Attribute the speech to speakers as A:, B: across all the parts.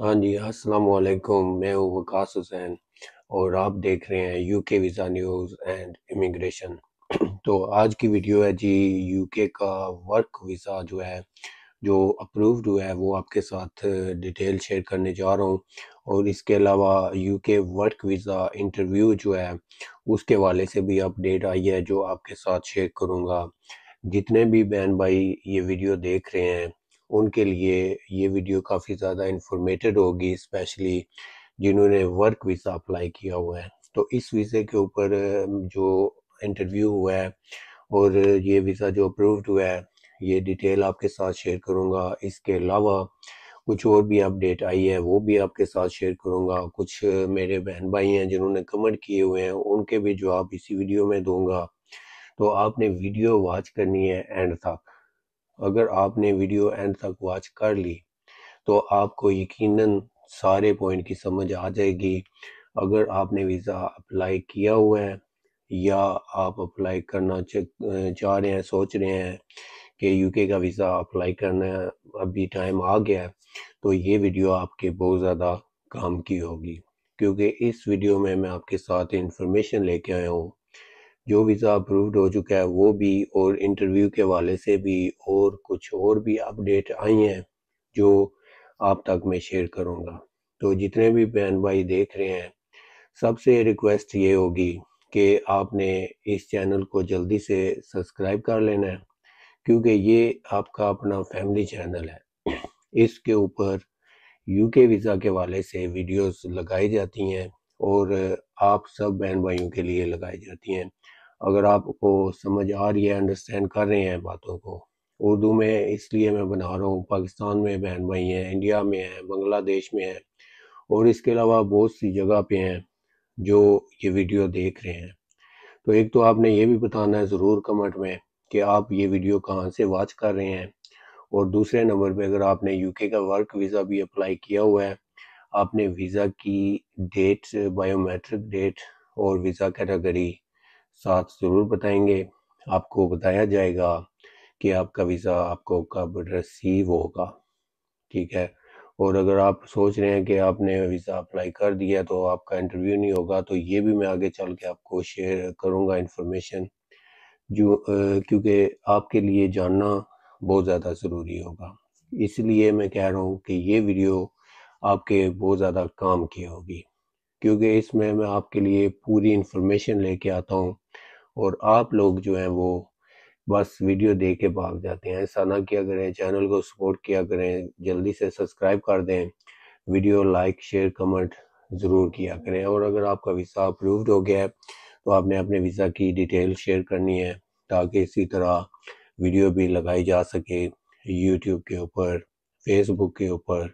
A: हाँ जी अस्सलाम वालेकुम मैं हूँ वकास हुसैन और आप देख रहे हैं UK visa news and immigration तो आज की वीडियो है जी यूके का वर्क वीज़ा जो है जो अप्रूव्ड हुआ है वो आपके साथ डिटेल शेयर करने जा रहा हूँ और इसके अलावा यूके वर्क वीज़ा इंटरव्यू जो है उसके वाले से भी अपडेट आई है जो आपके साथ शेयर करूँगा जितने भी बहन भाई ये वीडियो देख रहे हैं उनके लिए ये वीडियो काफ़ी ज़्यादा इंफॉर्मेटेड होगी स्पेशली जिन्होंने वर्क वीज़ा अप्लाई किया हुआ है तो इस वीज़े के ऊपर जो इंटरव्यू हुआ है और ये वीज़ा जो अप्रूव्ड हुआ है ये डिटेल आपके साथ शेयर करूँगा इसके अलावा कुछ और भी अपडेट आई है वो भी आपके साथ शेयर करूँगा कुछ मेरे बहन भाई हैं जिन्होंने कमेंट किए हुए हैं उनके भी जवाब इसी वीडियो में दूंगा तो आपने वीडियो वॉच करनी है एंड तक अगर आपने वीडियो एंड तक वॉच कर ली तो आपको यकीनन सारे पॉइंट की समझ आ जाएगी अगर आपने वीज़ा अप्लाई किया हुआ है या आप अप्लाई करना चाह रहे हैं सोच रहे हैं कि यूके का वीज़ा अप्लाई करना है अभी टाइम आ गया है तो ये वीडियो आपके बहुत ज़्यादा काम की होगी क्योंकि इस वीडियो में मैं आपके साथ इंफॉर्मेशन लेके आया हूँ जो वीज़ा अप्रूव्ड हो चुका है वो भी और इंटरव्यू के वाले से भी और कुछ और भी अपडेट आई हैं जो आप तक मैं शेयर करूँगा तो जितने भी बहन भाई देख रहे हैं सबसे रिक्वेस्ट ये होगी कि आपने इस चैनल को जल्दी से सब्सक्राइब कर लेना है क्योंकि ये आपका अपना फैमिली चैनल है इसके ऊपर यूके वीज़ा के वाले से वीडियोस लगाई जाती हैं और आप सब बहन भाइयों के लिए लगाई जाती हैं अगर आपको समझ आ रही है अंडरस्टैंड कर रहे हैं बातों को उर्दू में इसलिए मैं बना रहा हूँ पाकिस्तान में बहन भाई हैं इंडिया में हैं बांग्लादेश में हैं और इसके अलावा बहुत सी जगह पे हैं जो ये वीडियो देख रहे हैं तो एक तो आपने ये भी बताना है ज़रूर कमेंट में कि आप ये वीडियो कहाँ से वॉच कर रहे हैं और दूसरे नंबर पे अगर आपने यूके का वर्क वीज़ा भी अप्लाई किया हुआ है आपने वीज़ा की डेट बायोमेट्रिक डेट और वीज़ा कैटेगरी साथ ज़रूर बताएंगे आपको बताया जाएगा कि आपका वीज़ा आपको कब रिसीव होगा ठीक है और अगर आप सोच रहे हैं कि आपने वीज़ा अप्लाई कर दिया तो आपका इंटरव्यू नहीं होगा तो ये भी मैं आगे चल के आपको शेयर करूँगा इन्फॉर्मेशन जो क्योंकि आपके लिए जानना बहुत ज़्यादा ज़रूरी होगा इसलिए मैं कह रहा हूँ कि ये वीडियो आपके बहुत ज़्यादा काम की होगी क्योंकि इसमें मैं आपके लिए पूरी इंफॉर्मेशन लेके आता हूँ और आप लोग जो हैं वो बस वीडियो दे के भाग जाते हैं ऐसा ना किया करें चैनल को सपोर्ट किया करें जल्दी से सब्सक्राइब कर दें वीडियो लाइक शेयर कमेंट ज़रूर किया करें और अगर आपका वीज़ा अप्रूव्ड हो गया है तो आपने अपने वीज़ा की डिटेल शेयर करनी है ताकि इसी तरह वीडियो भी लगाई जा सके यूट्यूब के ऊपर फेसबुक के ऊपर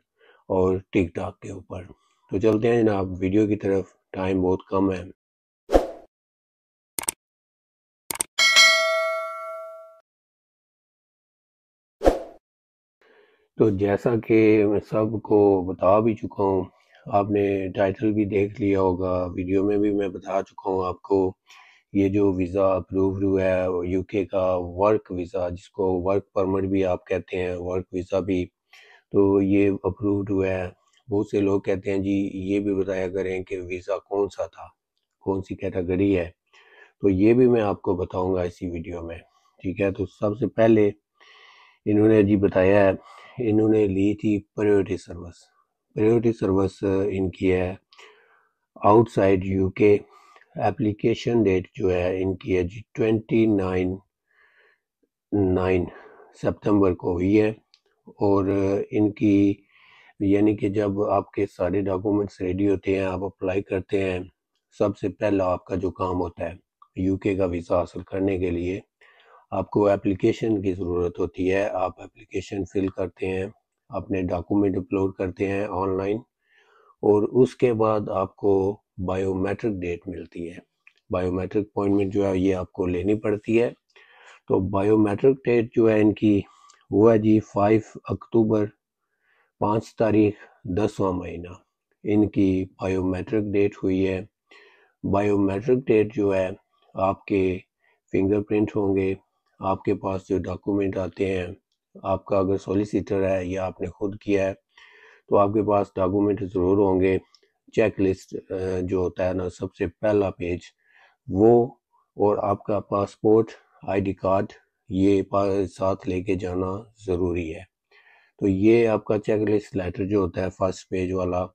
A: और टिक के ऊपर तो चलते हैं जनाब वीडियो की तरफ टाइम बहुत कम है तो जैसा कि मैं सबको बता भी चुका हूँ आपने टाइटल भी देख लिया होगा वीडियो में भी मैं बता चुका हूँ आपको ये जो वीज़ा अप्रूव हुआ है यूके का वर्क वीज़ा जिसको वर्क परमिट भी आप कहते हैं वर्क वीज़ा भी तो ये अप्रूव्ड हुआ है बहुत से लोग कहते हैं जी ये भी बताया करें कि वीज़ा कौन सा था कौन सी कैटेगरी है तो ये भी मैं आपको बताऊंगा इसी वीडियो में ठीक है तो सबसे पहले इन्होंने जी बताया है इन्होंने ली थी प्रायोरिटी सर्विस प्रायोरिटी सर्विस इनकी है आउटसाइड यूके एप्लीकेशन डेट जो है इनकी है जी ट्वेंटी नाइन नाइन सितंबर को हुई है और इनकी यानी कि जब आपके सारे डॉक्यूमेंट्स रेडी होते हैं आप अप्लाई करते हैं सबसे पहला आपका जो काम होता है यूके का वीज़ा हासिल करने के लिए आपको एप्लीकेशन की ज़रूरत होती है आप एप्लीकेशन फिल करते हैं अपने डॉक्यूमेंट अपलोड करते हैं ऑनलाइन और उसके बाद आपको बायोमेट्रिक डेट मिलती है बायोमेट्रिक अपॉइंटमेंट जो है ये आपको लेनी पड़ती है तो बायोमेट्रिक डेट जो है इनकी हुआ जी फाइव अक्टूबर पाँच तारीख दसवा महीना इनकी बायोमेट्रिक डेट हुई है बायोमेट्रिक डेट जो है आपके फिंगरप्रिंट होंगे आपके पास जो डॉक्यूमेंट आते हैं आपका अगर सॉलिसिटर है या आपने खुद किया है तो आपके पास डॉक्यूमेंट ज़रूर होंगे चेक लिस्ट जो होता है ना सबसे पहला पेज वो और आपका पासपोर्ट आईडी कार्ड ये साथ लेके जाना ज़रूरी है तो ये आपका चेक लिस्ट लेटर जो होता है फर्स्ट पेज वाला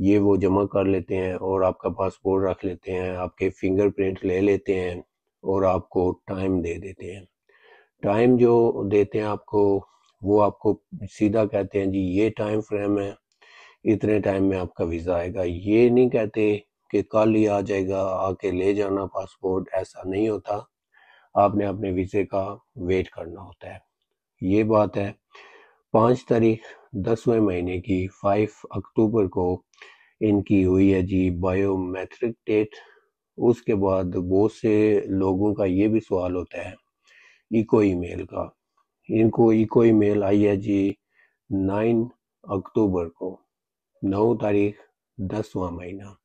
A: ये वो जमा कर लेते हैं और आपका पासपोर्ट रख लेते हैं आपके फिंगरप्रिंट ले लेते हैं और आपको टाइम दे देते हैं टाइम जो देते हैं आपको वो आपको सीधा कहते हैं जी ये टाइम फ्रेम है इतने टाइम में आपका वीज़ा आएगा ये नहीं कहते कि कल ही आ जाएगा आके ले जाना पासपोर्ट ऐसा नहीं होता आपने अपने वीज़े का वेट करना होता है ये बात है पाँच तारीख दसवें महीने की फाइव अक्टूबर को इनकी हुई है जी बायोमेट्रिक डेट उसके बाद बहुत से लोगों का ये भी सवाल होता है इको ईमेल का इनको इको ईमेल आई है जी नाइन अक्टूबर को नौ तारीख दसवा महीना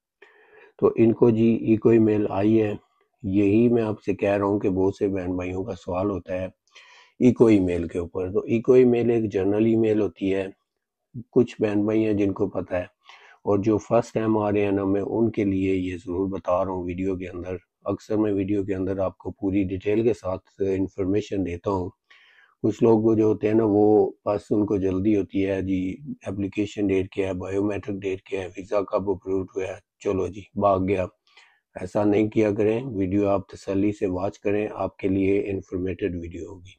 A: तो इनको जी इको ईमेल आई है यही मैं आपसे कह रहा हूँ कि बहुत से बहन भाइयों का सवाल होता है इको ईमेल के ऊपर तो इको ईमेल एक जनरल ईमेल होती है कुछ बहन भाई हैं जिनको पता है और जो फर्स्ट टाइम आ रहे हैं ना मैं उनके लिए ये ज़रूर बता रहा हूँ वीडियो के अंदर अक्सर मैं वीडियो के अंदर आपको पूरी डिटेल के साथ इन्फॉर्मेशन देता हूँ कुछ लोग जो होते हैं ना वो बस उनको जल्दी होती है जी एप्लीकेशन डेट क्या है बायोमेट्रिक डेट क्या है वीज़ा कब अप्रूव हुआ है चलो जी भाग गया ऐसा नहीं किया करें वीडियो आप तसली से वॉच करें आपके लिए इंफॉर्मेटेड वीडियो होगी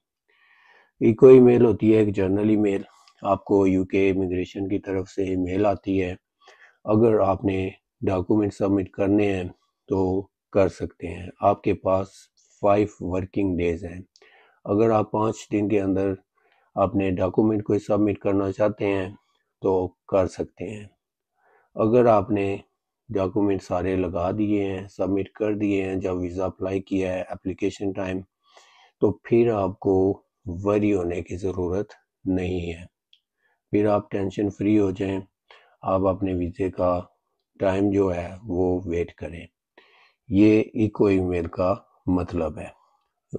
A: इको ईमेल होती है एक जर्नल ईमेल आपको यूके इमिग्रेशन की तरफ से मेल आती है अगर आपने डॉक्यूमेंट सबमिट करने हैं तो कर सकते हैं आपके पास फाइव वर्किंग डेज हैं अगर आप पाँच दिन के अंदर आपने डॉक्यूमेंट को सबमिट करना चाहते हैं तो कर सकते हैं अगर आपने डॉक्यूमेंट सारे लगा दिए हैं सबमिट कर दिए हैं जब वीज़ा अप्लाई किया है एप्लीकेशन टाइम तो फिर आपको वरी होने की ज़रूरत नहीं है फिर आप टेंशन फ्री हो जाएं आप अपने वीज़े का टाइम जो है वो वेट करें ये इको ईमेल का मतलब है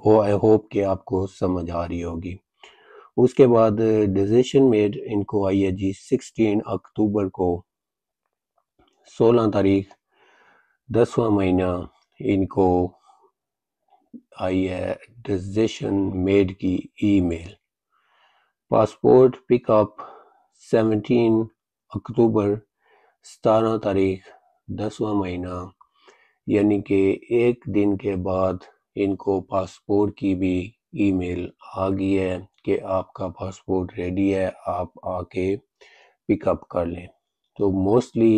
A: वो आई होप कि आपको समझ आ रही होगी उसके बाद डिसीजन मेड इनको आई है जी सिक्सटीन अक्टूबर को सोलह तारीख दसवा महीना इनको आई है डिसीजन मेड की ईमेल पासपोर्ट पिकअप 17 अक्टूबर सतारह तारीख दसवा महीना यानी कि एक दिन के बाद इनको पासपोर्ट की भी ईमेल आ गई है कि आपका पासपोर्ट रेडी है आप आके पिकअप कर लें तो मोस्टली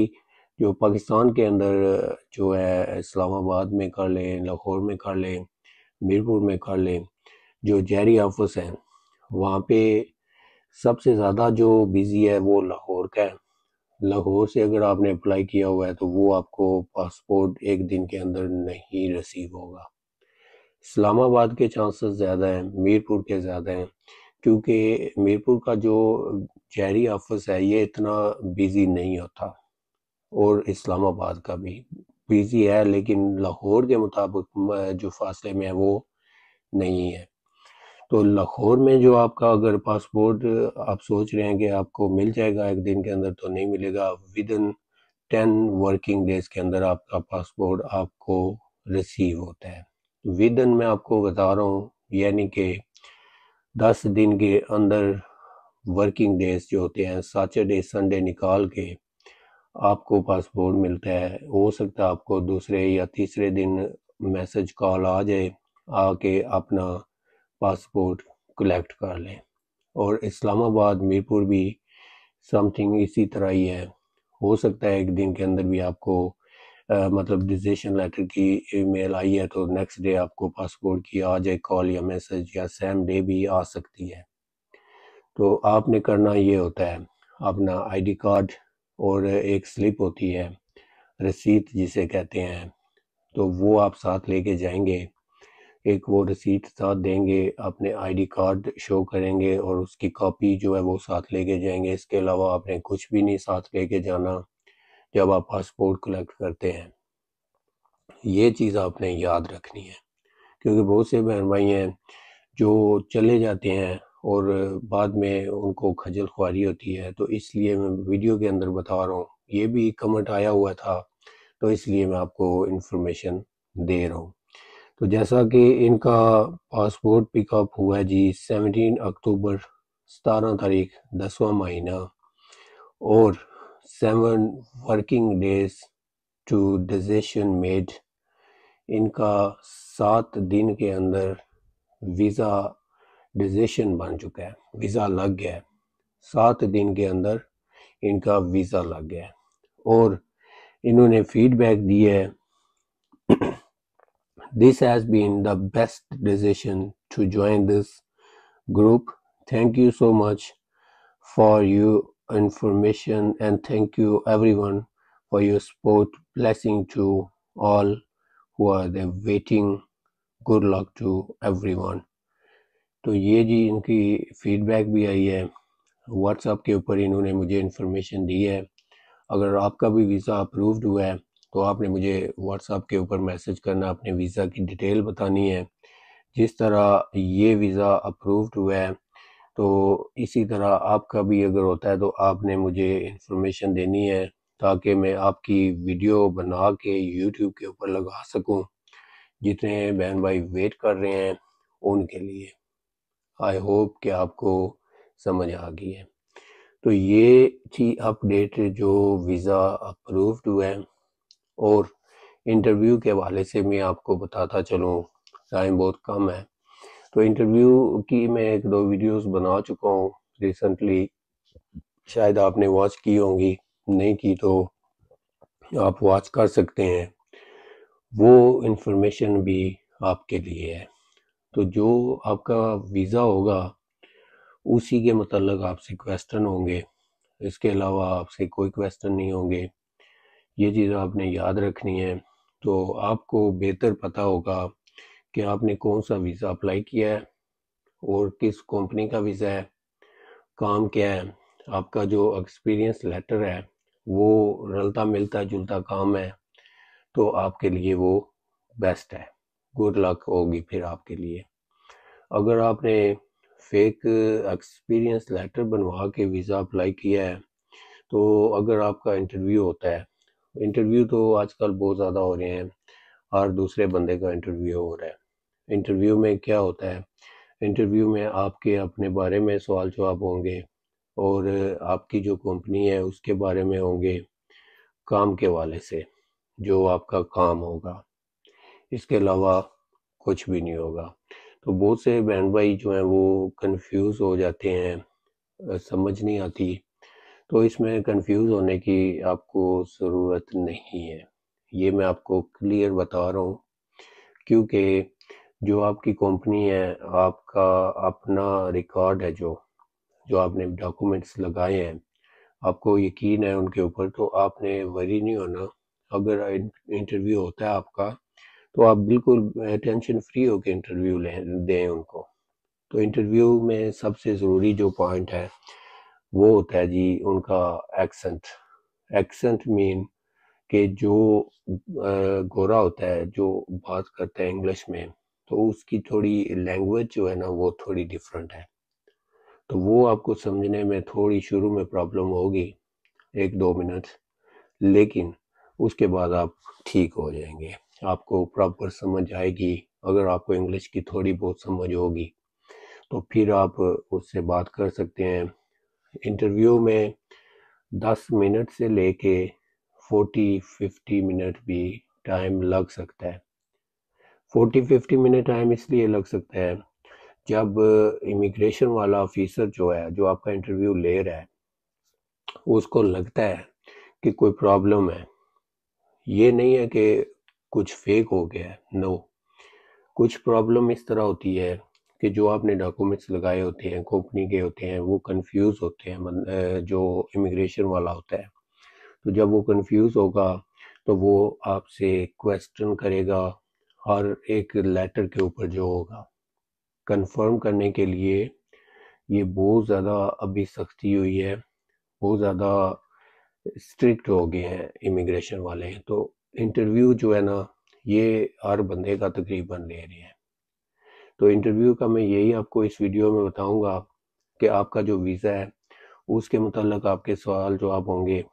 A: जो पाकिस्तान के अंदर जो है इस्लामाबाद में कर लें लाहौर में कर लें मीरपुर में कर लें जो जहरी ऑफिस हैं वहाँ पे सबसे ज़्यादा जो बिज़ी है वो लाहौर का है लाहौर से अगर आपने अप्लाई किया हुआ है तो वो आपको पासपोर्ट एक दिन के अंदर नहीं रिसीव होगा इस्लामाबाद के चांसेस ज़्यादा हैं मीरपुर के ज़्यादा हैं क्योंकि मीरपुर का जो जहरी ऑफिस है ये इतना बिज़ी नहीं होता और इस्लामाबाद का भी बिजी है लेकिन लाहौर के मुताबिक जो फासले में है वो नहीं है तो लाहौर में जो आपका अगर पासपोर्ट आप सोच रहे हैं कि आपको मिल जाएगा एक दिन के अंदर तो नहीं मिलेगा within ten working days के अंदर आपका पासपोर्ट आपको रिसीव होता है विद इन मैं आपको बता रहा हूँ यानी कि दस दिन के अंदर वर्किंग डेज जो होते हैं सैटरडे संडे निकाल के आपको पासपोर्ट मिलता है हो सकता है आपको दूसरे या तीसरे दिन मैसेज कॉल आ जाए आके अपना पासपोर्ट कलेक्ट कर लें और इस्लामाबाद मीरपुर भी समथिंग इसी तरह ही है हो सकता है एक दिन के अंदर भी आपको आ, मतलब डिसीजन लेटर की ईमेल आई है तो नेक्स्ट डे आपको पासपोर्ट की आ जाए कॉल या मैसेज या सेम डे भी आ सकती है तो आपने करना ये होता है अपना आईडी कार्ड और एक स्लिप होती है रसीद जिसे कहते हैं तो वो आप साथ लेके जाएंगे एक वो रसीद साथ देंगे अपने आईडी कार्ड शो करेंगे और उसकी कॉपी जो है वो साथ लेके जाएंगे इसके अलावा आपने कुछ भी नहीं साथ लेके जाना जब आप पासपोर्ट कलेक्ट करते हैं ये चीज़ आपने याद रखनी है क्योंकि बहुत से बहन भाई हैं जो चले जाते हैं और बाद में उनको खजल खुआरी होती है तो इसलिए मैं वीडियो के अंदर बता रहा हूँ ये भी कमेंट आया हुआ था तो इसलिए मैं आपको इन्फॉर्मेशन दे रहा हूँ तो जैसा कि इनका पासपोर्ट पिकअप हुआ जी सेवनटीन अक्टूबर सतारह तारीख दसवा महीना और seven working days to decision made इनका सात दिन के अंदर वीज़ा डिसीजन बन चुका है वीज़ा लग गया है सात दिन के अंदर इनका वीज़ा लग गया है और इन्होंने फीडबैक दिया है this has been the best decision to join this group thank you so much for you information and thank you everyone for your support blessing to all who they waiting good luck to everyone तो ये जी इनकी feedback भी आई है WhatsApp के ऊपर इन्होंने मुझे information दी है अगर आपका भी वीज़ा अप्रूव्ड हुआ है तो आपने मुझे व्हाट्सअप के ऊपर मैसेज करना अपने वीज़ा की डिटेल बतानी है जिस तरह ये वीज़ा अप्रूव्ड हुआ है तो इसी तरह आपका भी अगर होता है तो आपने मुझे इन्फॉर्मेशन देनी है ताकि मैं आपकी वीडियो बना के यूट्यूब के ऊपर लगा सकूँ जितने बहन भाई वेट कर रहे हैं उनके लिए आई होप कि आपको समझ आ गई है तो ये थी अपडेट जो वीज़ा अप्रूव्ड हुआ है और इंटरव्यू के हवाले से मैं आपको बताता चलूँ टाइम बहुत कम है तो इंटरव्यू की मैं एक दो वीडियोस बना चुका हूँ रिसेंटली शायद आपने वॉच की होंगी नहीं की तो आप वॉच कर सकते हैं वो इन्फॉर्मेशन भी आपके लिए है तो जो आपका वीज़ा होगा उसी के मतलब आपसे क्वेश्चन होंगे इसके अलावा आपसे कोई क्वेश्चन नहीं होंगे ये चीज़ आपने याद रखनी है तो आपको बेहतर पता होगा कि आपने कौन सा वीज़ा अप्लाई किया है और किस कंपनी का वीज़ा है काम क्या है आपका जो एक्सपीरियंस लेटर है वो रलता मिलता जुलता काम है तो आपके लिए वो बेस्ट है गुड लक होगी फिर आपके लिए अगर आपने फेक एक्सपीरियंस लेटर बनवा के वीज़ा अप्लाई किया है तो अगर आपका इंटरव्यू होता है इंटरव्यू तो आजकल बहुत ज़्यादा हो रहे हैं हर दूसरे बंदे का इंटरव्यू हो रहा है इंटरव्यू में क्या होता है इंटरव्यू में आपके अपने बारे में सवाल जवाब होंगे और आपकी जो कंपनी है उसके बारे में होंगे काम के वाले से जो आपका काम होगा इसके अलावा कुछ भी नहीं होगा तो बहुत से बहन भाई जो हैं वो कंफ्यूज हो जाते हैं समझ नहीं आती तो इसमें कंफ्यूज होने की आपको ज़रूरत नहीं है ये मैं आपको क्लियर बता रहा हूँ क्योंकि जो आपकी कंपनी है आपका अपना रिकॉर्ड है जो जो आपने डॉक्यूमेंट्स लगाए हैं आपको यकीन है उनके ऊपर तो आपने वरी नहीं होना अगर इंटरव्यू होता है आपका तो आप बिल्कुल टेंशन फ्री होकर इंटरव्यू ले दें उनको तो इंटरव्यू में सबसे ज़रूरी जो पॉइंट है वो होता है जी उनका एक्सेंट एक्सेंट मीन के जो गोरा होता है जो बात करता है इंग्लिश में तो उसकी थोड़ी लैंग्वेज जो है ना वो थोड़ी डिफरेंट है तो वो आपको समझने में थोड़ी शुरू में प्रॉब्लम होगी एक दो मिनट लेकिन उसके बाद आप ठीक हो जाएंगे आपको प्रॉपर समझ आएगी अगर आपको इंग्लिश की थोड़ी बहुत समझ होगी तो फिर आप उससे बात कर सकते हैं इंटरव्यू में 10 मिनट से लेके 40-50 मिनट भी टाइम लग सकता है 40-50 मिनट टाइम इसलिए लग सकता है जब इमिग्रेशन वाला ऑफिसर जो है जो आपका इंटरव्यू ले रहा है उसको लगता है कि कोई प्रॉब्लम है ये नहीं है कि कुछ फेक हो गया है नो कुछ प्रॉब्लम इस तरह होती है कि जो आपने डॉक्यूमेंट्स लगाए होते हैं कंपनी के होते हैं वो कंफ्यूज होते हैं जो इमिग्रेशन वाला होता है तो जब वो कंफ्यूज होगा तो वो आपसे क्वेश्चन करेगा हर एक लेटर के ऊपर जो होगा कंफर्म करने के लिए ये बहुत ज़्यादा अभी सख्ती हुई है बहुत ज़्यादा स्ट्रिक्ट हो गए हैं इमिग्रेशन वाले हैं तो इंटरव्यू जो है ना ये हर बंदे का तकरीबन ले रहे हैं तो इंटरव्यू का मैं यही आपको इस वीडियो में बताऊंगा कि आपका जो वीज़ा है उसके मतलब आपके सवाल जो आप होंगे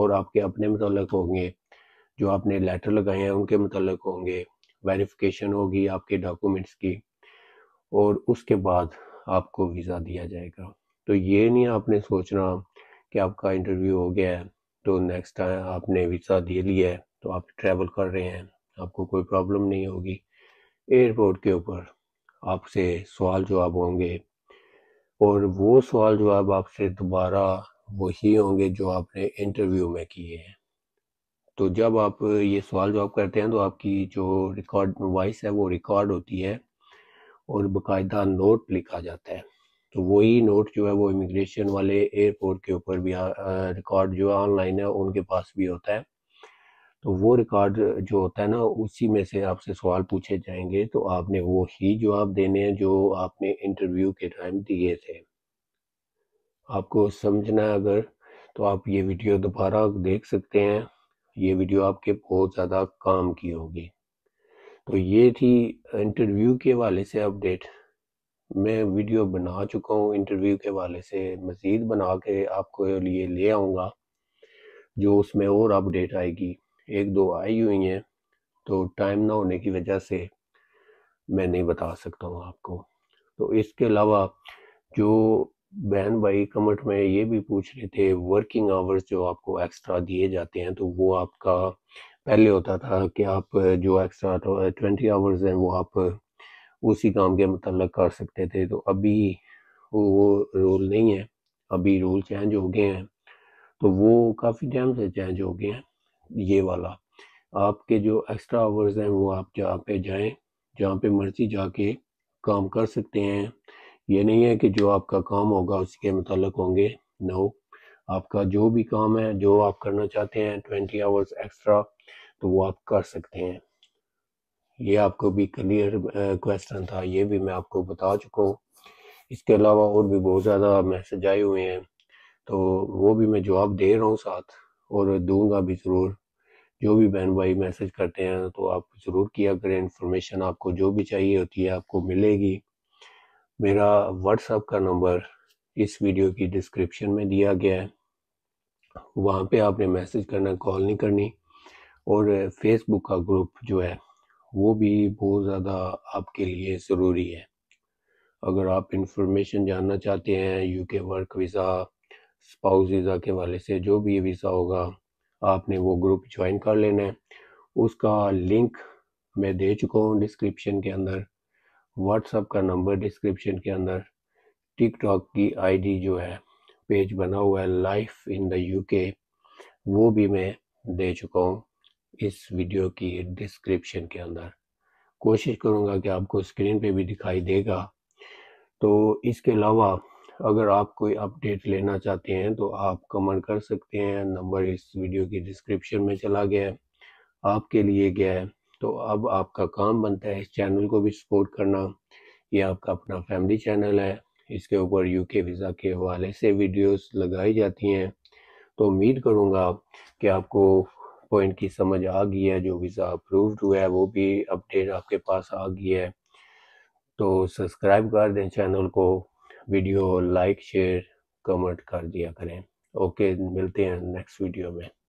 A: और आपके अपने मतलब होंगे जो आपने लेटर लगाए हैं उनके मतलब होंगे वेरिफिकेशन होगी आपके डॉक्यूमेंट्स की और उसके बाद आपको वीज़ा दिया जाएगा तो ये नहीं आपने सोचना कि आपका इंटरव्यू हो गया है तो नेक्स्ट टाइम आपने वीज़ा दे लिया है तो आप ट्रैवल कर रहे हैं आपको कोई प्रॉब्लम नहीं होगी एयरपोर्ट के ऊपर आपसे सवाल जवाब होंगे और वो सवाल जवाब आपसे दोबारा वही होंगे जो आपने इंटरव्यू में किए हैं तो जब आप ये सवाल जवाब करते हैं तो आपकी जो रिकॉर्ड वॉइस है वो रिकॉर्ड होती है और बकायदा नोट लिखा जाता है तो वही नोट जो है वो इमिग्रेशन वाले एयरपोर्ट के ऊपर भी रिकॉर्ड जो है ऑनलाइन है उनके पास भी होता है तो वो रिकॉर्ड जो होता है ना उसी में से आपसे सवाल पूछे जाएंगे तो आपने वो ही जवाब देने हैं जो आपने इंटरव्यू के टाइम दिए थे आपको समझना है अगर तो आप ये वीडियो दोबारा देख सकते हैं ये वीडियो आपके बहुत ज़्यादा काम की होगी तो ये थी इंटरव्यू के वाले से अपडेट मैं वीडियो बना चुका हूँ इंटरव्यू के वाले से मज़ीद बना के आपको लिए ले आऊँगा जो उसमें और अपडेट आएगी एक दो आई हुई हैं तो टाइम ना होने की वजह से मैं नहीं बता सकता हूँ आपको तो इसके अलावा जो बहन भाई कमेंट में ये भी पूछ रहे थे वर्किंग आवर्स जो आपको एक्स्ट्रा दिए जाते हैं तो वो आपका पहले होता था कि आप जो एक्स्ट्रा ट्वेंटी आवर्स हैं वो आप उसी काम के मतलब कर सकते थे तो अभी वो रोल नहीं है अभी रोल चेंज हो गए हैं तो वो काफ़ी टाइम से चेंज हो गए हैं ये वाला आपके जो एक्स्ट्रा आवर्स हैं वो आप जहाँ पे जाएं जहाँ पे मर्जी जाके काम कर सकते हैं ये नहीं है कि जो आपका काम होगा उसके मतलब होंगे नो आपका जो भी काम है जो आप करना चाहते हैं ट्वेंटी आवर्स एक्स्ट्रा तो वो आप कर सकते हैं ये आपको भी क्लियर क्वेश्चन था ये भी मैं आपको बता चुका हूँ इसके अलावा और भी बहुत ज़्यादा मैसेज आए हुए हैं तो वो भी मैं जवाब दे रहा हूँ साथ और दूंगा भी ज़रूर जो भी बहन भाई मैसेज करते हैं तो आप ज़रूर किया करें इन्फॉर्मेशन आपको जो भी चाहिए होती है आपको मिलेगी मेरा व्हाट्सअप का नंबर इस वीडियो की डिस्क्रिप्शन में दिया गया है वहाँ पे आपने मैसेज करना कॉल नहीं करनी और फेसबुक का ग्रुप जो है वो भी बहुत ज़्यादा आपके लिए ज़रूरी है अगर आप इन्फॉर्मेशन जानना चाहते हैं UK work visa spouse visa के वाले से जो भी वीज़ा होगा आपने वो ग्रुप ज्वाइन कर लेना है उसका लिंक मैं दे चुका हूँ डिस्क्रिप्शन के अंदर व्हाट्सअप का नंबर डिस्क्रिप्शन के अंदर टिकटॉक की आईडी जो है पेज बना हुआ है लाइफ इन द यूके वो भी मैं दे चुका हूँ इस वीडियो की डिस्क्रिप्शन के अंदर कोशिश करूँगा कि आपको स्क्रीन पे भी दिखाई देगा तो इसके अलावा अगर आप कोई अपडेट लेना चाहते हैं तो आप कमेंट कर सकते हैं नंबर इस वीडियो की डिस्क्रिप्शन में चला गया है आपके लिए गया है तो अब आपका काम बनता है इस चैनल को भी सपोर्ट करना ये आपका अपना फैमिली चैनल है इसके ऊपर यूके वीज़ा के हवाले से वीडियोस लगाई जाती हैं तो उम्मीद करूँगा कि आपको पॉइंट की समझ आ गई है जो वीज़ा अप्रूव्ड हुआ है वो भी अपडेट आपके पास आ गई है तो सब्सक्राइब कर दें चैनल को वीडियो लाइक शेयर कमेंट कर दिया करें ओके मिलते हैं नेक्स्ट वीडियो में